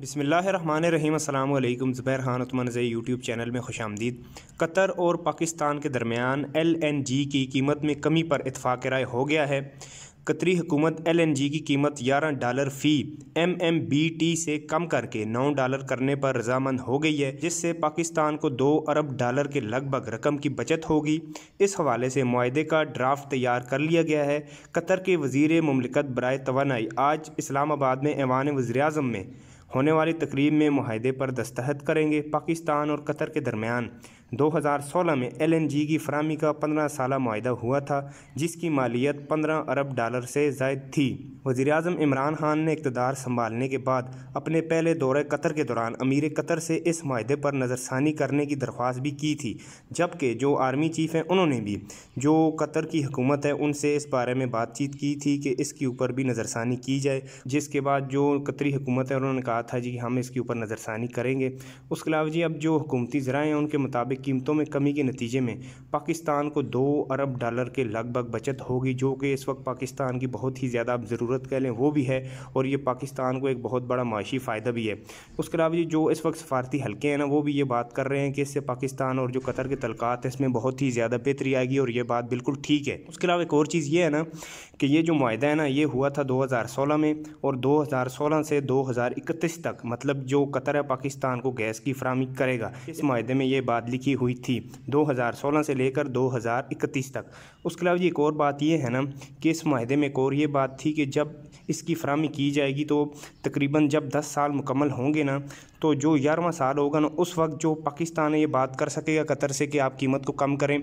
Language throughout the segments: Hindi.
बसमिल्लाम अल्लाम Zubair Khan Utmanzai YouTube channel में खुश आमदीद कतर और पाकिस्तान के दरमियान एल एन जी की कीमत में कमी पर इतफ़ाक़ राय हो गया है कतरी हुकूमत एल एन जी की कीमत ग्यारह डॉलर फ़ी एम एम बी टी से कम करके नौ डॉलर करने पर रजामंद हो गई है जिससे पाकिस्तान को दो अरब डॉलर के लगभग रकम की बचत होगी इस हवाले से माहे का ड्राफ्ट तैयार कर लिया गया है कतर के वजीर ममलिकत बरए तो आज इस्लामाबाद में ऐवान वज़ी अजम में होने वाली तकरीब में माहदे पर दस्तखत करेंगे पाकिस्तान और कतर के दरमियान 2016 में एलएनजी की फरहमी का 15 साल माहा हुआ था जिसकी मालियत 15 अरब डॉलर से जायद थी वज़ी अजम इमरान खान ने इकतदार संभालने के बाद अपने पहले दौरे कतर के दौरान अमीर कतर से इस माहे पर नज़रसानी करने की दरख्वास्त भी की थी जबकि जो आर्मी चीफ़ हैं उन्होंने भी जो कतर की हुकूमत है उनसे इस बारे में बातचीत की थी कि इसके ऊपर भी नज़रसानी की जाए जिसके बाद जो कतरी हुकूमत है उन्होंने कहा था जी हम इसके ऊपर नज़रसानी करेंगे उसके अलावा जी अब जो हुकूमती ज़रा हैं उनके मुताबिक कीमतों में कमी के नतीजे में पाकिस्तान को दो अरब डॉलर के लगभग बचत होगी जो कि इस वक्त पाकिस्तान की बहुत ही ज़्यादा अब ज़रूरत ज़रूरत कह लें वो भी है और ये पाकिस्तान को एक बहुत बड़ा माशी फ़ायदा भी है उसके अलावा जो इस वक्त सफारती हल्के हैं ना वो भी ये बात कर रहे हैं कि इससे पाकिस्तान और जो कतर के तलक़ात हैं इसमें बहुत ही ज़्यादा बेहतरी आएगी और ये बात बिल्कुल ठीक है उसके अलावा एक और चीज़ ये है ना कि ये जो माहा है ना ये हुआ था 2016 में और 2016 से 2031 तक मतलब जो कतर है पाकिस्तान को गैस की फ्राहमी करेगा इस माहे में ये बात लिखी हुई थी 2016 से लेकर 2031 तक उसके अलावा जी एक और बात यह है ना कि इस माहे में एक और ये बात थी कि जब जब इसकी फरहमी की जाएगी तो तकरीबन जब दस साल मुकम्मल होंगे ना तो जो ग्यारहवा साल होगा ना उस वक्त जो पाकिस्तान है ये बात कर सकेगा कतर से कि आप कीमत को कम करें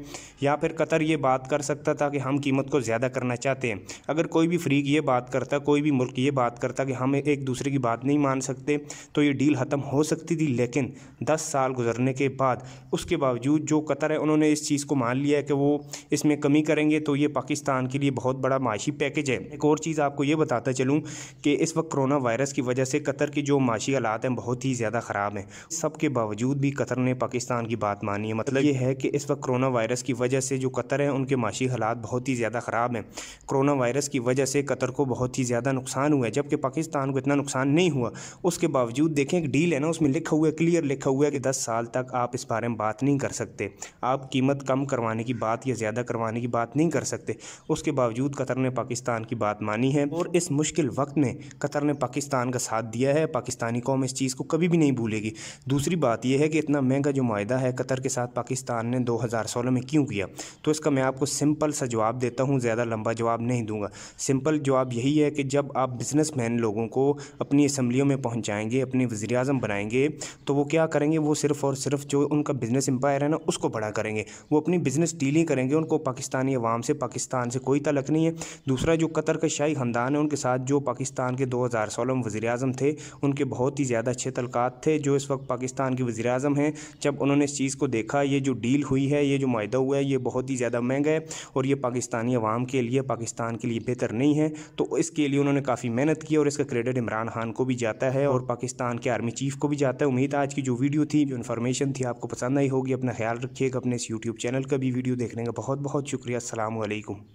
या फिर कतर ये बात कर सकता था कि हम कीमत को ज़्यादा करना चाहते हैं अगर कोई भी फ्रीक ये बात करता कोई भी मुल्क ये बात करता कि हम एक दूसरे की बात नहीं मान सकते तो ये डील ख़त्म हो सकती थी लेकिन दस साल गुजरने के बाद उसके बावजूद जो कतर है उन्होंने इस चीज़ को मान लिया है कि वो इसमें कमी करेंगे तो ये पाकिस्तान के लिए बहुत बड़ा माशी पैकेज है एक और चीज़ आपको ये ये बताता चलूँ कि इस वक्त कोरोना वायरस की वजह से कतर की जो माशी हालात हैं बहुत ही ज़्यादा ख़राब हैं सब के बावजूद भी कतर ने पाकिस्तान की बात मानी है मतलब ये है कि इस वक्त कोरोना वायरस की वजह से जो कतर हैं उनके माशी हालात बहुत ही ज़्यादा ख़राब हैं कोरोना वायरस की वजह से कतर को बहुत ही ज़्यादा नुकसान हुआ है जबकि पाकिस्तान को इतना नुकसान नहीं हुआ उसके बावजूद देखें एक डील है ना उसमें लिखा हुआ है क्लियर लिखा हुआ है कि दस साल तक आप इस बारे में बात नहीं कर सकते आप कीमत कम करवाने की बात या ज़्यादा करवाने की बात नहीं कर सकते उसके बावजूद कतर ने पाकिस्तान की बात मानी है और इस मुश्किल वक्त में कतर ने पाकिस्तान का साथ दिया है पाकिस्तानी कौम इस चीज़ को कभी भी नहीं भूलेगी दूसरी बात यह है कि इतना महंगा जो माहा है कतर के साथ पाकिस्तान ने सोलह में क्यों किया तो इसका मैं आपको सिंपल सा जवाब देता हूँ ज़्यादा लंबा जवाब नहीं दूंगा सिंपल जवाब यही है कि जब आप मैन लोगों को अपनी असम्बलियों में पहुँचाएँगे अपने वजी अजम बनाएंगे तो वो क्या करेंगे वो सिर्फ़ और सिर्फ जो उनका बिज़नेस एम्पायर है ना उसको बड़ा करेंगे वो अपनी बिज़नेस डीलिंग करेंगे उनको पाकिस्तानी अवाम से पाकिस्तान से कोई तलक नहीं है दूसरा जो कतर का शाही ख़ानदान पाकिस्तान है उनके साथ जो पाकिस्तान के दो सोलह में वज़ी अजम थे उनके बहुत ही ज़्यादा अच्छे तलकात थे जो इस वक्त पाकिस्तान के वज़ी अजम हैं जब उन्होंने इस चीज़ को देखा ये जो डील हुई है ये जो माहा हुआ है ये बहुत ही ज़्यादा महंगा है और ये पाकिस्तानी अवाम के लिए पाकिस्तान के लिए बेहतर नहीं है तो इसके लिए उन्होंने काफ़ी मेहनत की और इसका क्रेडिट इमरान खान को भी जाता है और पाकिस्तान के आर्मी चीफ को भी जाता है उम्मीद आज की जो वीडियो थी जो इन्फॉर्मेशन थी आपको पसंद आई होगी अपना ख्याल रखिएगा अपने इस यूट्यूब चैनल का भी वीडियो देखने का बहुत बहुत शुक्रिया असल